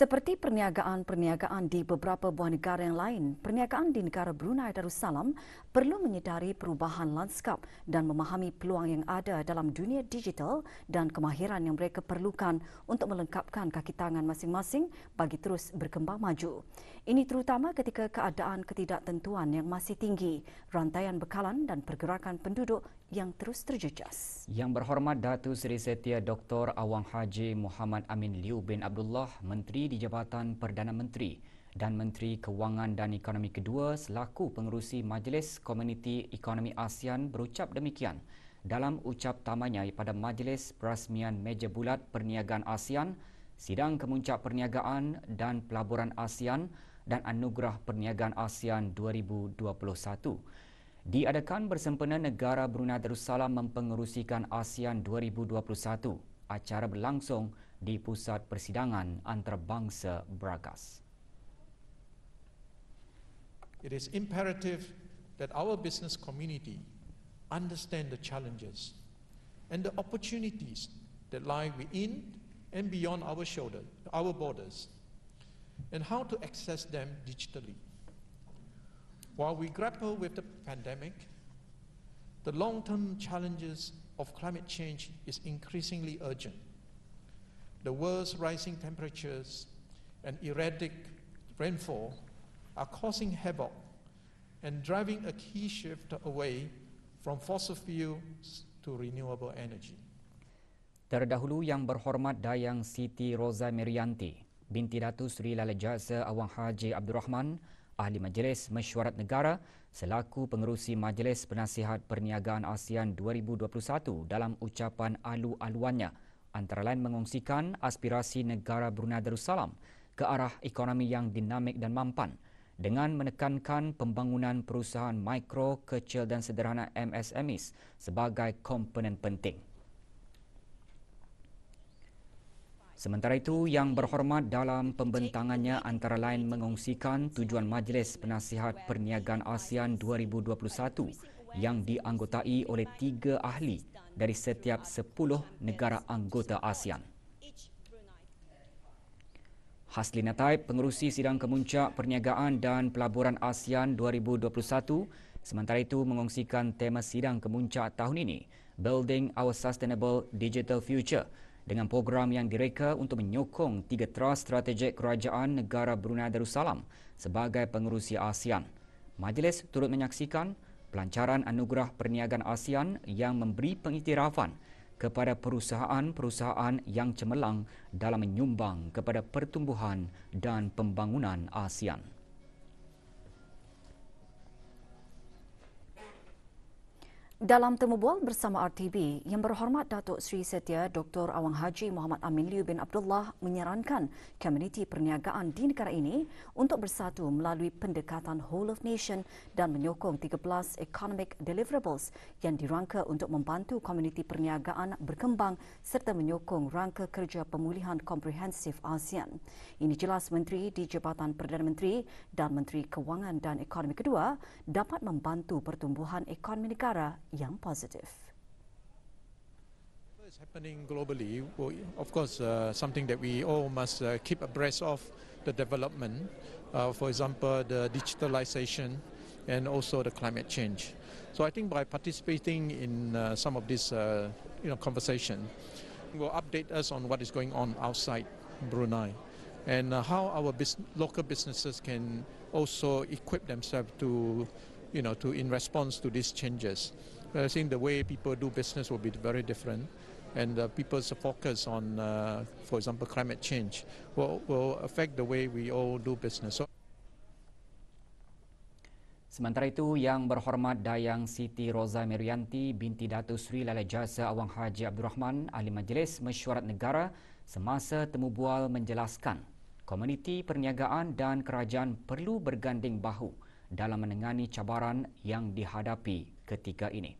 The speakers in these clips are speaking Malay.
Seperti perniagaan-perniagaan di beberapa buah negara yang lain, perniagaan di negara Brunei Darussalam perlu menyedari perubahan lanskap dan memahami peluang yang ada dalam dunia digital dan kemahiran yang mereka perlukan untuk melengkapkan kaki tangan masing-masing bagi terus berkembang maju. Ini terutama ketika keadaan ketidaktentuan yang masih tinggi, rantaian bekalan dan pergerakan penduduk yang terus terjejas. Yang berhormat Datu Seri Setia Dr. Awang Haji Muhammad Amin Liu bin Abdullah, Menteri di Jabatan Perdana Menteri dan Menteri Kewangan dan Ekonomi Kedua selaku pengerusi Majlis Komuniti Ekonomi ASEAN berucap demikian dalam ucap tamanya pada Majlis Perasmian Meja Bulat Perniagaan ASEAN, Sidang Kemuncak Perniagaan dan Pelaburan ASEAN dan Anugerah Perniagaan ASEAN 2021 diadakan bersempena negara Brunei Darussalam mempengerusikan ASEAN 2021. Acara berlangsung di Pusat Persidangan Antarabangsa Bragas. It is imperative that our business community understand the challenges and the opportunities that lie within and beyond our shoulder, our borders, and how to access them digitally. While we grapple with the pandemic, the long-term challenges of climate change is increasingly urgent. The world's rising temperatures and erratic rainfall are causing havoc and driving a key shift away from fossil fuels to renewable energy. Terdahulu yang berhormat Dayang Siti Roza Merianti, binti Datu Sri Lala Awang Haji Abdul Rahman Ahli Majlis Mesyuarat Negara selaku pengerusi Majlis Penasihat Perniagaan ASEAN 2021 dalam ucapan alu-aluannya antara lain mengongsikan aspirasi negara Brunei Darussalam ke arah ekonomi yang dinamik dan mampan dengan menekankan pembangunan perusahaan mikro, kecil dan sederhana MSMEs e sebagai komponen penting. Sementara itu, Yang Berhormat dalam pembentangannya antara lain mengungsikan tujuan Majlis Penasihat Perniagaan ASEAN 2021 yang dianggotai oleh tiga ahli dari setiap sepuluh negara anggota ASEAN. Haslina Taib, pengurusi Sidang Kemuncak Perniagaan dan Pelaburan ASEAN 2021, sementara itu mengongsikan tema Sidang Kemuncak tahun ini, Building Our Sustainable Digital Future, dengan program yang direka untuk menyokong tiga teras strategik kerajaan negara Brunei Darussalam sebagai pengerusi ASEAN. Majlis turut menyaksikan pelancaran anugerah perniagaan ASEAN yang memberi pengiktirafan kepada perusahaan-perusahaan yang cemerlang dalam menyumbang kepada pertumbuhan dan pembangunan ASEAN. Dalam temu bual bersama RTB, Yang Berhormat Datuk Sri Setia Dr. Awang Haji Muhammad Amin Liu bin Abdullah menyarankan komuniti perniagaan di negara ini untuk bersatu melalui pendekatan Whole of Nation dan menyokong 13 Economic Deliverables yang dirangka untuk membantu komuniti perniagaan berkembang serta menyokong rangka kerja pemulihan komprehensif ASEAN. Ini jelas Menteri di Jabatan Perdana Menteri dan Menteri Kewangan dan Ekonomi Kedua dapat membantu pertumbuhan ekonomi negara yang Positive. It's happening globally. Well, of course, uh, something that we all must uh, keep abreast of the development. Uh, for example, the digitalization and also the climate change. So I think by participating in uh, some of this, uh, you know, conversation, will update us on what is going on outside Brunei and uh, how our bus local businesses can also equip themselves to, you know, to in response to these changes. But I think the way people do business will be very different. And uh, people's focus on, uh, for example, climate change will, will affect the way we all do business. So Sementara itu, Yang Berhormat Dayang Siti Rosa Merianti binti Datu Sri Lala Jasa Awang Haji Abdul Rahman Ahli Majlis Mesyuarat Negara semasa temu bual menjelaskan komuniti perniagaan dan kerajaan perlu berganding bahu dalam menangani cabaran yang dihadapi ketika ini.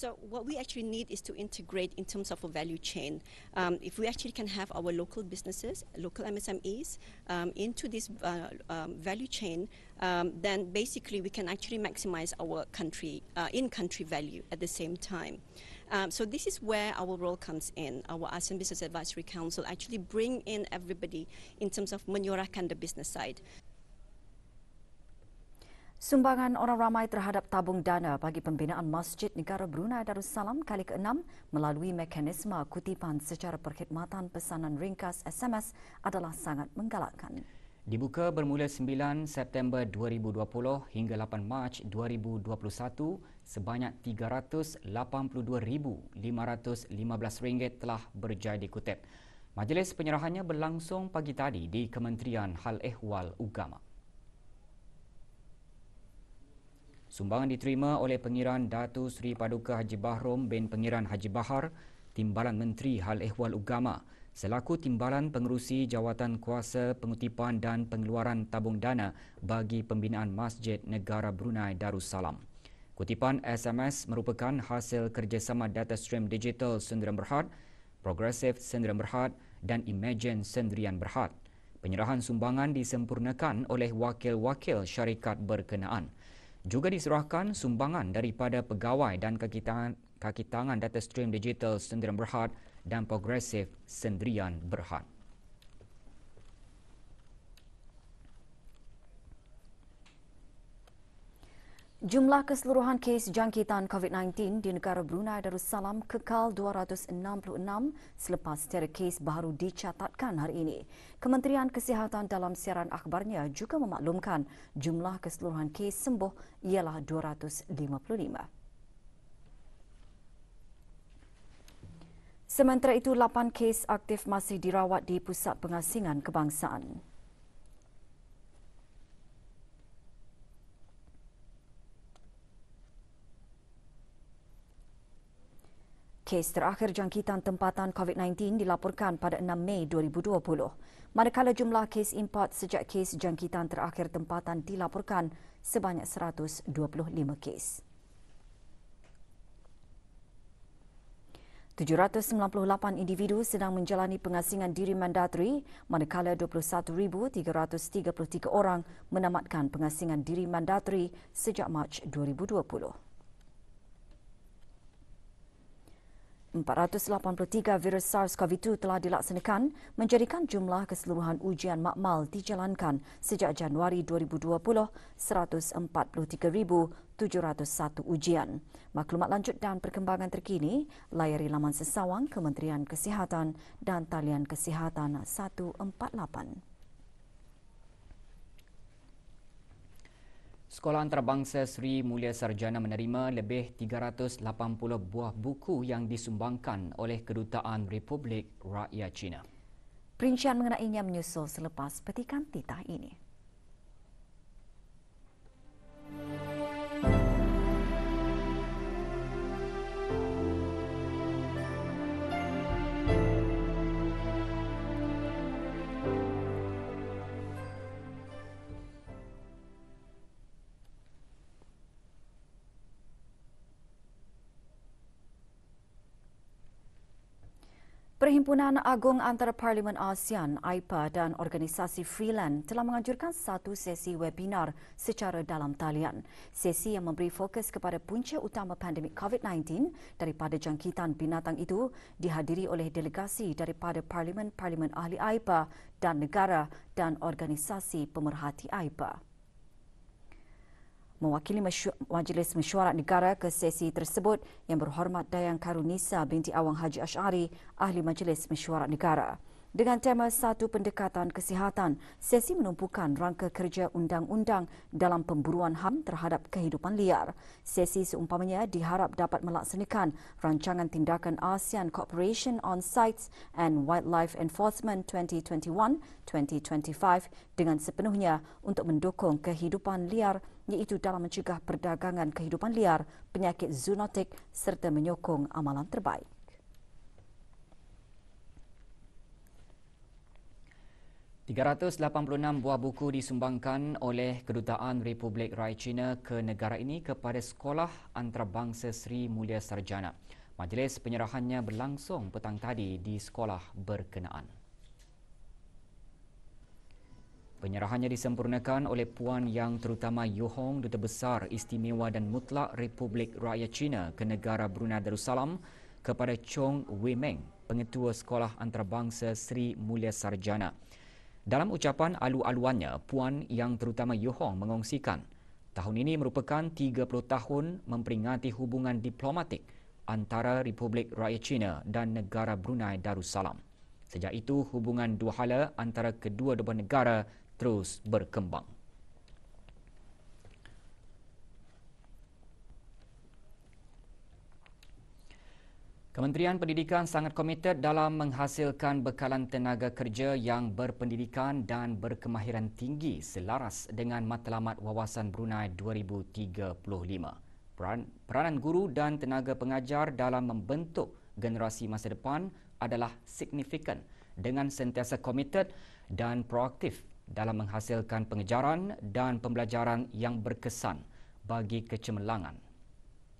So what we actually need is to integrate in terms of a value chain. Um, if we actually can have our local businesses, local MSMEs um, into this uh, um, value chain, um, then basically we can actually maximize our country uh, in-country value at the same time. Um, so this is where our role comes in. Our ASEAN Business Advisory Council actually bring in everybody in terms of menyuarakan the business side. Sumbangan orang ramai terhadap tabung dana bagi pembinaan Masjid Negara Brunei Darussalam kali ke-6 melalui mekanisme kutipan secara perkhidmatan pesanan ringkas SMS adalah sangat menggalakkan. Dibuka bermula 9 September 2020 hingga 8 Mac 2021, sebanyak 382,515 ringgit telah berjaya dikutip. Majlis penyerahannya berlangsung pagi tadi di Kementerian Hal Ehwal Ugama. Sumbangan diterima oleh Pengiran Datu Sri Paduka Haji Bahrom bin Pengiran Haji Bahar, Timbalan Menteri Hal Ehwal Ugama, selaku Timbalan Pengerusi Jawatan Kuasa Pengutipan dan Pengeluaran Tabung Dana bagi Pembinaan Masjid Negara Brunei Darussalam. Kutipan SMS merupakan hasil kerjasama Data Stream Digital Sendirian Berhad, Progressive Sendirian Berhad dan Imagine Sendirian Berhad. Penyerahan sumbangan disempurnakan oleh wakil-wakil syarikat berkenaan. Juga diserahkan sumbangan daripada pegawai dan kakitangan, kakitangan data stream digital Sendirian Berhad dan progresif Sendirian Berhad. Jumlah keseluruhan kes jangkitan COVID-19 di negara Brunei Darussalam kekal 266 selepas tiada kes baru dicatatkan hari ini. Kementerian Kesihatan dalam siaran akhbarnya juga memaklumkan jumlah keseluruhan kes sembuh ialah 255. Sementara itu, 8 kes aktif masih dirawat di Pusat Pengasingan Kebangsaan. Kes terakhir jangkitan tempatan COVID-19 dilaporkan pada 6 Mei 2020. Manakala jumlah kes import sejak kes jangkitan terakhir tempatan dilaporkan sebanyak 125 kes. 798 individu sedang menjalani pengasingan diri mandatory, manakala 21,333 orang menamatkan pengasingan diri mandatory sejak Mac 2020. 483 virus SARS-CoV-2 telah dilaksanakan menjadikan jumlah keseluruhan ujian makmal dijalankan sejak Januari 2020 143,701 ujian. Maklumat lanjut dan perkembangan terkini layari laman sesawang Kementerian Kesihatan dan talian kesihatan 148. Sekolah Antarabangsa Sri Mulia Sarjana menerima lebih 380 buah buku yang disumbangkan oleh Kedutaan Republik Rakyat China. Perincian mengenainya menyusul selepas petikan titah ini. Perhimpunan Agung Antara Parlimen ASEAN, AIPA dan organisasi Freeland telah menganjurkan satu sesi webinar secara dalam talian. Sesi yang memberi fokus kepada punca utama pandemik COVID-19 daripada jangkitan binatang itu dihadiri oleh delegasi daripada Parlimen-Parlimen Ahli AIPA dan negara dan organisasi pemerhati AIPA mewakili Majlis Mesyuarat Negara ke sesi tersebut yang berhormat Dayang Karunisa binti Awang Haji Ash'ari, Ahli Majlis Mesyuarat Negara. Dengan tema satu pendekatan kesihatan, sesi menumpukan rangka kerja undang-undang dalam pemburuan HAM terhadap kehidupan liar. Sesi seumpamanya diharap dapat melaksanakan rancangan tindakan ASEAN Cooperation on Sites and Wildlife Enforcement 2021-2025 dengan sepenuhnya untuk mendukung kehidupan liar iaitu dalam mencegah perdagangan kehidupan liar, penyakit zoonotik serta menyokong amalan terbaik. 386 buah buku disumbangkan oleh Kedutaan Republik Rakyat China ke negara ini kepada Sekolah Antarabangsa Sri Mulia Sarjana. Majlis penyerahannya berlangsung petang tadi di sekolah berkenaan. Penyerahannya disempurnakan oleh Puan Yang Terutama Yu Hong, Duta Besar Istimewa dan Mutlak Republik Rakyat China ke negara Brunei Darussalam kepada Chong Wei Meng, Pengetua Sekolah Antarabangsa Sri Mulia Sarjana. Dalam ucapan alu-aluannya, Puan yang terutama Yohong mengongsikan, tahun ini merupakan 30 tahun memperingati hubungan diplomatik antara Republik Rakyat China dan negara Brunei Darussalam. Sejak itu, hubungan dua hala antara kedua-dua negara terus berkembang. Kementerian Pendidikan sangat komited dalam menghasilkan bekalan tenaga kerja yang berpendidikan dan berkemahiran tinggi selaras dengan matlamat wawasan Brunei 2035. Peranan guru dan tenaga pengajar dalam membentuk generasi masa depan adalah signifikan dengan sentiasa komited dan proaktif dalam menghasilkan pengejaran dan pembelajaran yang berkesan bagi kecemerlangan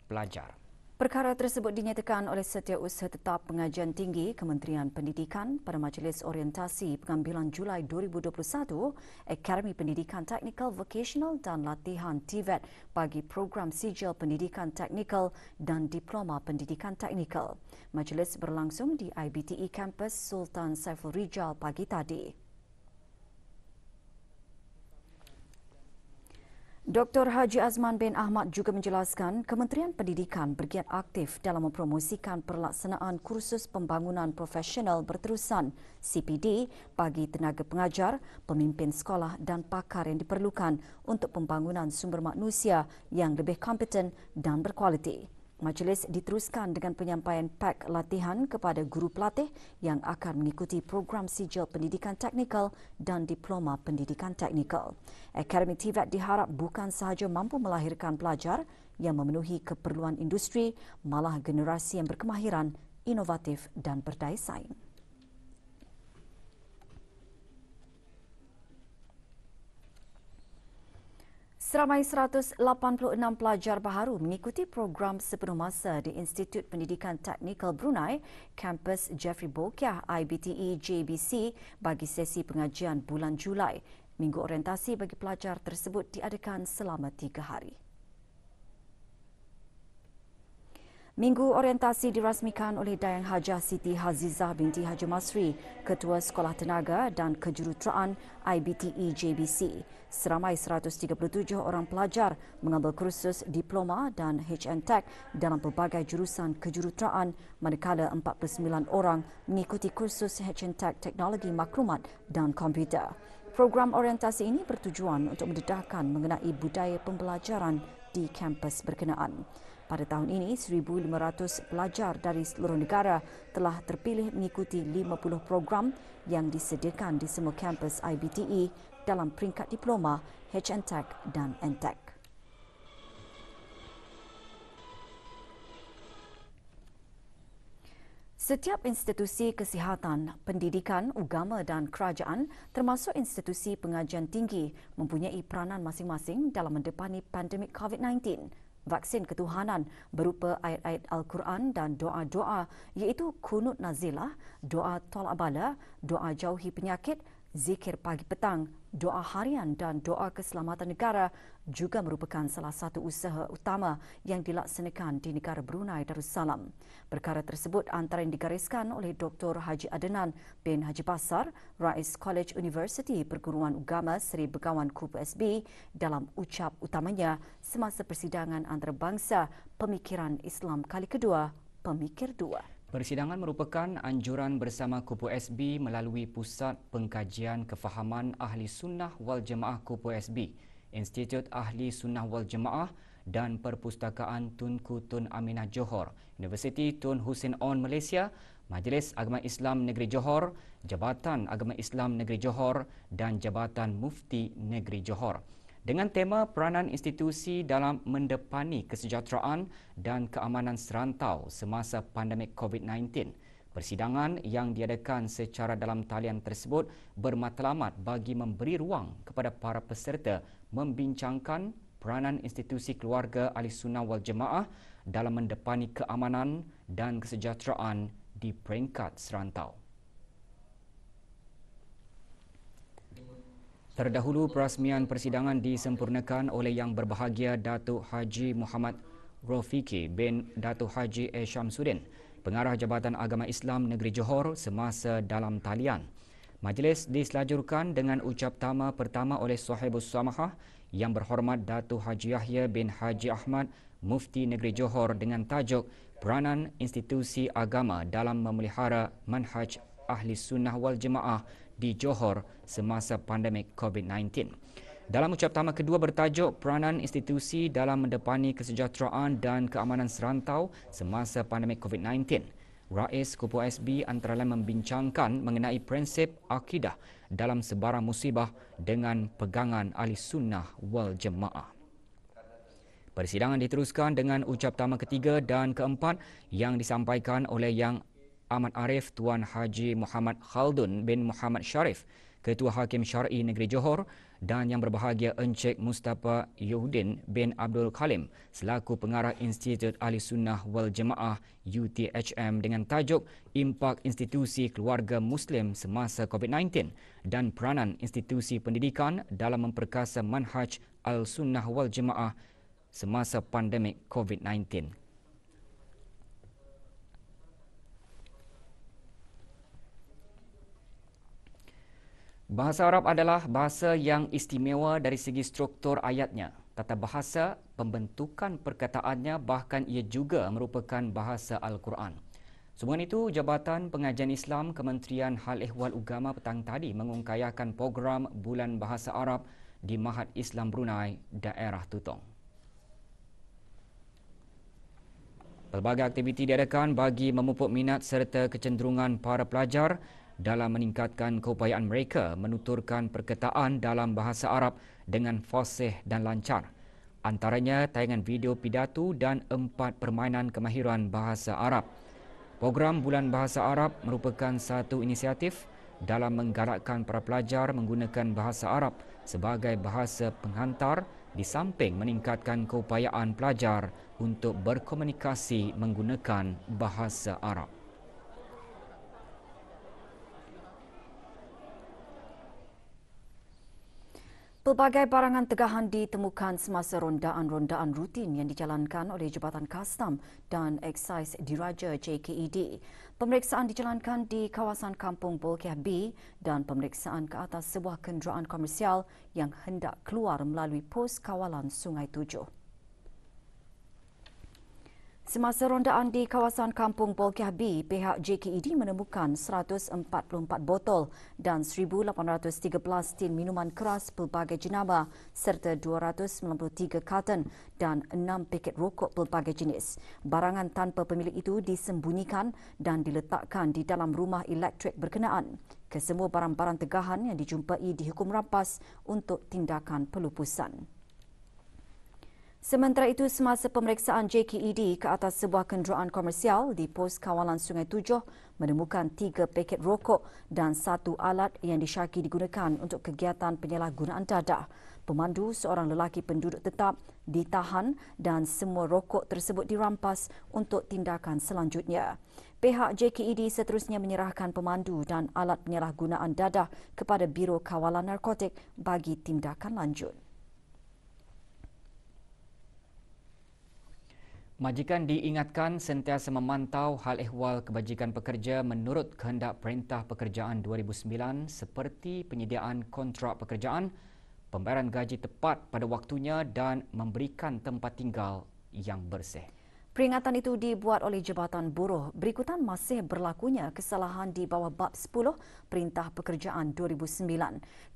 pelajar. Perkara tersebut dinyatakan oleh Setiausaha Tetap Pengajian Tinggi Kementerian Pendidikan pada Majlis Orientasi Pengambilan Julai 2021 Akademi Pendidikan Teknikal Vocational dan Latihan TVET e bagi Program Sijil Pendidikan Teknikal dan Diploma Pendidikan Teknikal. Majlis berlangsung di IBTE Campus Sultan Saiful Rijal pagi tadi. Dr. Haji Azman bin Ahmad juga menjelaskan Kementerian Pendidikan bergiat aktif dalam mempromosikan perlaksanaan kursus pembangunan profesional berterusan CPD bagi tenaga pengajar, pemimpin sekolah dan pakar yang diperlukan untuk pembangunan sumber manusia yang lebih kompeten dan berkualiti. Majlis diteruskan dengan penyampaian pak latihan kepada guru pelatih yang akan mengikuti program sijil pendidikan teknikal dan diploma pendidikan teknikal. Akademi TVET diharap bukan sahaja mampu melahirkan pelajar yang memenuhi keperluan industri, malah generasi yang berkemahiran, inovatif dan berdaya saing. Seramai 186 pelajar baharu mengikuti program sepenuh masa di Institut Pendidikan Teknikal Brunei, Kampus Jeffrey Bokiah IBTE JBC bagi sesi pengajian bulan Julai. Minggu orientasi bagi pelajar tersebut diadakan selama tiga hari. Minggu orientasi dirasmikan oleh Dayang Hajah Siti Hazizah binti Haji Masri, Ketua Sekolah Tenaga dan Kejuruteraan IBTE JBC. Seramai 137 orang pelajar mengambil kursus diploma dan HN Tech dalam pelbagai jurusan kejuruteraan, manakala 49 orang mengikuti kursus HN Tech Teknologi Maklumat dan Komputer. Program orientasi ini bertujuan untuk mendedahkan mengenai budaya pembelajaran di kampus berkenaan. Pada tahun ini, 1,500 pelajar dari seluruh negara telah terpilih mengikuti 50 program yang disediakan di semua kampus IBTE dalam peringkat diploma HNTech e dan NTech. Setiap institusi kesihatan, pendidikan, agama dan kerajaan termasuk institusi pengajian tinggi mempunyai peranan masing-masing dalam mendepani pandemik COVID-19 vaksin ketuhanan berupa ayat-ayat Al-Quran dan doa-doa iaitu kunut nazilah, doa tolabala, doa jauhi penyakit, zikir pagi petang, doa harian dan doa keselamatan negara juga merupakan salah satu usaha utama yang dilaksanakan di negara Brunei Darussalam. Perkara tersebut antara yang digariskan oleh Dr. Haji Adenan bin Haji Basar, Rais College University Perguruan Ugama Seri Begawan Kupu SB dalam ucap utamanya semasa persidangan antarabangsa Pemikiran Islam kali kedua, Pemikir Dua. Persidangan merupakan anjuran bersama Kupu SB melalui Pusat Pengkajian Kefahaman Ahli Sunnah Wal Jemaah Kupu SB, Institut Ahli Sunnah Wal Jemaah dan Perpustakaan Tunku Tun Aminah Johor, Universiti Tun Hussein On Malaysia, Majlis Agama Islam Negeri Johor, Jabatan Agama Islam Negeri Johor dan Jabatan Mufti Negeri Johor dengan tema peranan institusi dalam mendepani kesejahteraan dan keamanan serantau semasa pandemik COVID-19. Persidangan yang diadakan secara dalam talian tersebut bermatlamat bagi memberi ruang kepada para peserta membincangkan peranan institusi keluarga ahli sunnah wal jemaah dalam mendepani keamanan dan kesejahteraan di peringkat serantau. Terdahulu perasmian persidangan disempurnakan oleh yang berbahagia Datuk Haji Muhammad Rafiki bin Datuk Haji E. Syamsuddin, Pengarah Jabatan Agama Islam Negeri Johor semasa dalam talian. Majlis diselajurkan dengan ucap tama pertama oleh Sohibus Samahah yang berhormat Datuk Haji Yahya bin Haji Ahmad Mufti Negeri Johor dengan tajuk peranan institusi agama dalam memelihara manhaj Ahli Sunnah wal Jemaah di Johor semasa pandemik COVID-19. Dalam ucap tama kedua bertajuk peranan institusi dalam mendepani kesejahteraan dan keamanan serantau semasa pandemik COVID-19, Rais Kupu SB antara lain membincangkan mengenai prinsip akidah dalam sebarang musibah dengan pegangan ahli sunnah wal jemaah. Persidangan diteruskan dengan ucap tama ketiga dan keempat yang disampaikan oleh Yang Ahmad Arif Tuan Haji Muhammad Khaldun bin Muhammad Sharif, Ketua Hakim Syar'i Negeri Johor dan yang berbahagia Encik Mustafa Yuhudin bin Abdul Kalim selaku pengarah Institut Ahli Sunnah Wal Jemaah UTHM dengan tajuk Impak Institusi Keluarga Muslim Semasa COVID-19 dan peranan institusi pendidikan dalam memperkasa manhaj Al-Sunnah Wal Jemaah semasa pandemik COVID-19. Bahasa Arab adalah bahasa yang istimewa dari segi struktur ayatnya, tata bahasa, pembentukan perkataannya bahkan ia juga merupakan bahasa Al-Quran. Sebuah itu, Jabatan Pengajian Islam Kementerian Hal Ehwal Ugama petang tadi mengungkayakan program Bulan Bahasa Arab di Mahat Islam Brunei, daerah Tutong. Pelbagai aktiviti diadakan bagi memupuk minat serta kecenderungan para pelajar dalam meningkatkan keupayaan mereka menuturkan perkataan dalam bahasa Arab dengan fasih dan lancar. Antaranya tayangan video pidato dan empat permainan kemahiran bahasa Arab. Program Bulan Bahasa Arab merupakan satu inisiatif dalam menggarakkan para pelajar menggunakan bahasa Arab sebagai bahasa penghantar di samping meningkatkan keupayaan pelajar untuk berkomunikasi menggunakan bahasa Arab. Pelbagai barangan tegahan ditemukan semasa rondaan-rondaan rutin yang dijalankan oleh Jabatan Kastam dan Excise Diraja JKED. Pemeriksaan dijalankan di kawasan Kampung Bolkiah B dan pemeriksaan ke atas sebuah kenderaan komersial yang hendak keluar melalui pos kawalan Sungai Tujuh. Semasa rondaan di kawasan kampung Bolkiah B, pihak JKED menemukan 144 botol dan 1,813 tin minuman keras pelbagai jenama serta 293 karton dan 6 paket rokok pelbagai jenis. Barangan tanpa pemilik itu disembunyikan dan diletakkan di dalam rumah elektrik berkenaan. Kesemua barang-barang tegahan yang dijumpai dihukum rampas untuk tindakan pelupusan. Sementara itu, semasa pemeriksaan JKED ke atas sebuah kenderaan komersial di Pos Kawalan Sungai Tujuh, menemukan tiga paket rokok dan satu alat yang disyaki digunakan untuk kegiatan penyalahgunaan dadah. Pemandu seorang lelaki penduduk tetap ditahan dan semua rokok tersebut dirampas untuk tindakan selanjutnya. Pihak JKED seterusnya menyerahkan pemandu dan alat penyalahgunaan dadah kepada Biro Kawalan Narkotik bagi tindakan lanjut. Majikan diingatkan sentiasa memantau hal ehwal kebajikan pekerja menurut kehendak Perintah Pekerjaan 2009 seperti penyediaan kontrak pekerjaan, pembayaran gaji tepat pada waktunya dan memberikan tempat tinggal yang bersih. Peringatan itu dibuat oleh Jabatan Buruh. Berikutan masih berlakunya kesalahan di bawah bab 10 Perintah Pekerjaan 2009.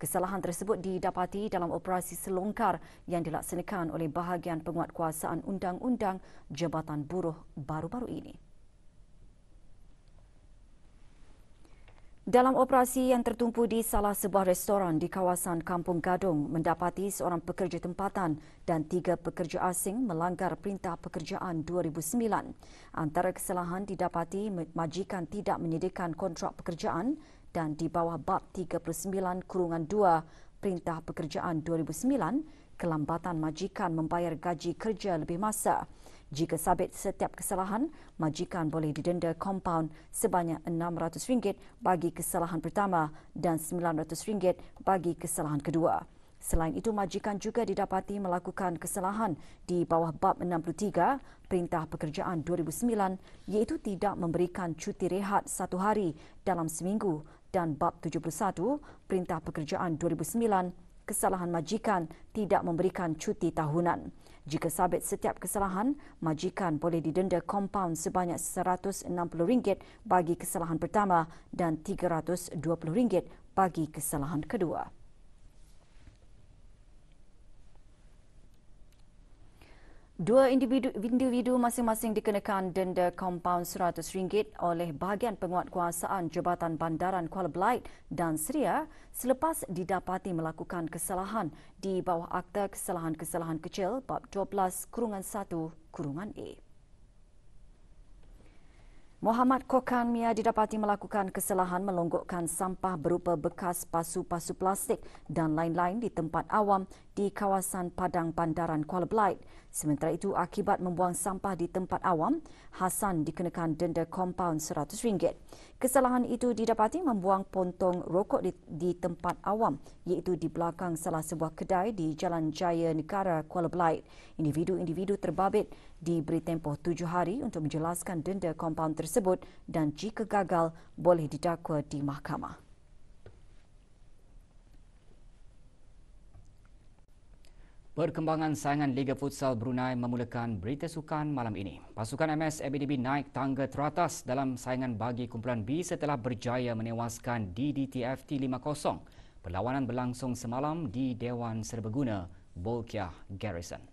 Kesalahan tersebut didapati dalam operasi selongkar yang dilaksanakan oleh bahagian penguatkuasaan Undang-Undang Jabatan Buruh baru-baru ini. Dalam operasi yang tertumpu di salah sebuah restoran di kawasan Kampung Gadung mendapati seorang pekerja tempatan dan tiga pekerja asing melanggar Perintah Pekerjaan 2009. Antara kesalahan didapati majikan tidak menyediakan kontrak pekerjaan dan di bawah bab 39 kurungan 2 Perintah Pekerjaan 2009, kelambatan majikan membayar gaji kerja lebih masa. Jika sabit setiap kesalahan, majikan boleh didenda kompaun sebanyak RM600 bagi kesalahan pertama dan RM900 bagi kesalahan kedua. Selain itu, majikan juga didapati melakukan kesalahan di bawah bab 63 Perintah Pekerjaan 2009 iaitu tidak memberikan cuti rehat satu hari dalam seminggu dan bab 71 Perintah Pekerjaan 2009 kesalahan majikan tidak memberikan cuti tahunan. Jika sabit setiap kesalahan, majikan boleh didenda kompaun sebanyak RM160 bagi kesalahan pertama dan RM320 bagi kesalahan kedua. Dua individu, masing-masing dikenakan denda kompaun RM100 oleh bahagian penguatkuasaan Jabatan Bandaran Kuala Belait dan Seria selepas didapati melakukan kesalahan di bawah Akta Kesalahan-Kesalahan Kecil Bab 12 Kurungan 1 Kurungan A. Muhammad Kokan Mia didapati melakukan kesalahan melonggokkan sampah berupa bekas pasu-pasu plastik dan lain-lain di tempat awam di kawasan Padang Bandaran Kuala Belait. Sementara itu, akibat membuang sampah di tempat awam, Hasan dikenakan denda kompaun RM100. Kesalahan itu didapati membuang pontong rokok di, di tempat awam, iaitu di belakang salah sebuah kedai di Jalan Jaya Negara, Kuala Belait. Individu-individu terbabit diberi tempoh tujuh hari untuk menjelaskan denda kompaun tersebut dan jika gagal boleh didakwa di mahkamah. Perkembangan saingan Liga Futsal Brunei memulakan berita sukan malam ini. Pasukan MS MBDB naik tangga teratas dalam saingan bagi kumpulan B setelah berjaya menewaskan DDTFT 5-0. Perlawanan berlangsung semalam di Dewan Serbaguna, Bolkiah Garrison.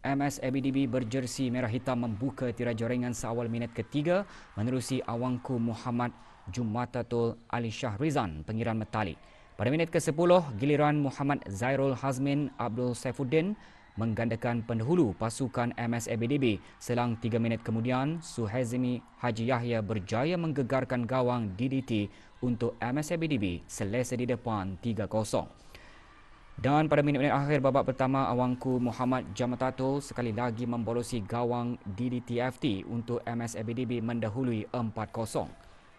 MS ABDB berjersi merah hitam membuka tirai jaringan seawal minit ketiga menerusi Awangku Muhammad Jumatatul Ali Shah Rizan, pengiran metali. Pada minit ke-10, giliran Muhammad Zairul Hazmin Abdul Saifuddin menggandakan pendahulu pasukan MS ABDB. Selang tiga minit kemudian, Suhezimi Haji Yahya berjaya menggegarkan gawang DDT untuk MS ABDB selesai di depan 3-0. Dan pada minit-minit akhir babak pertama, awangku Muhammad Jamatato sekali lagi membolosi gawang DDTFT untuk MSABDB mendahului 4-0.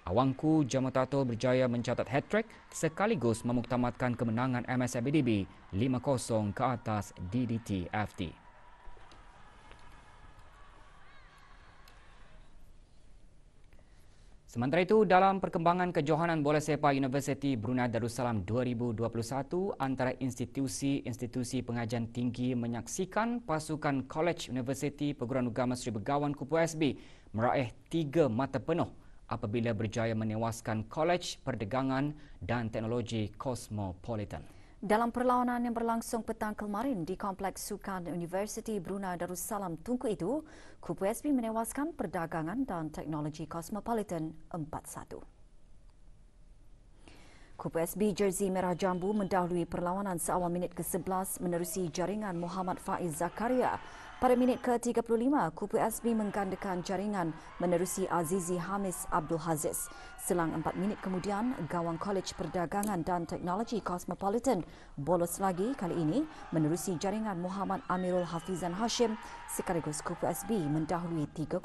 Awangku Jamatato berjaya mencatat hat-trick sekaligus memuktamadkan kemenangan MSABDB 5-0 ke atas DDTFT. Sementara itu, dalam perkembangan kejohanan bola sepak Universiti Brunei Darussalam 2021, antara institusi-institusi pengajian tinggi menyaksikan pasukan College University Perguruan Agama Sri Begawan Kupu SB meraih tiga mata penuh apabila berjaya menewaskan College Perdagangan dan Teknologi Cosmopolitan. Dalam perlawanan yang berlangsung petang kemarin di Kompleks Sukan Universiti Brunei Darussalam Tunku itu, Kupu SB menewaskan perdagangan dan teknologi Cosmopolitan 4-1. Kupu SB Jersey Merah Jambu mendahului perlawanan seawal minit ke-11 menerusi jaringan Muhammad Faiz Zakaria pada minit ke-35, Kupu SB menggandakan jaringan menerusi Azizi Hamis Abdul Haziz. Selang empat minit kemudian, Gawang College Perdagangan dan Teknologi Cosmopolitan bolos lagi kali ini menerusi jaringan Muhammad Amirul Hafizan Hashim sekaligus Kupu SB mendahului 3-0.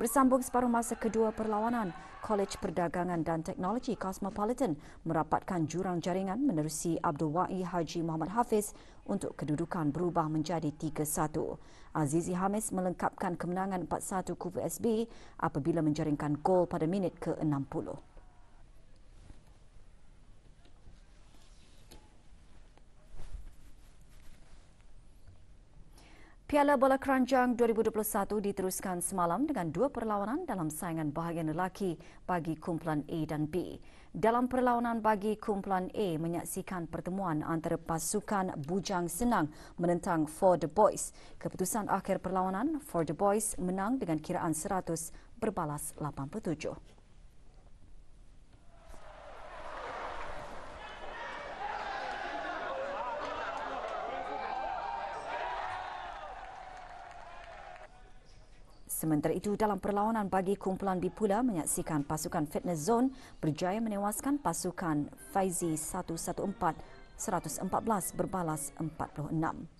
Bersambung separuh masa kedua perlawanan, College Perdagangan dan Teknologi Cosmopolitan merapatkan jurang jaringan menerusi Abdul Wa'i Haji Muhammad Hafiz untuk kedudukan berubah menjadi 3-1. Azizi Hamis melengkapkan kemenangan 4-1 KUPSB apabila menjaringkan gol pada minit ke-60. Piala Bola Keranjang 2021 diteruskan semalam dengan dua perlawanan dalam saingan bahagian lelaki bagi kumpulan A dan B. Dalam perlawanan bagi kumpulan A menyaksikan pertemuan antara pasukan Bujang Senang menentang For The Boys. Keputusan akhir perlawanan, For The Boys menang dengan kiraan 100 berbalas 87. Sementara itu, dalam perlawanan bagi kumpulan Bipula menyaksikan pasukan Fitness Zone berjaya menewaskan pasukan Faizi 114 114 berbalas 46.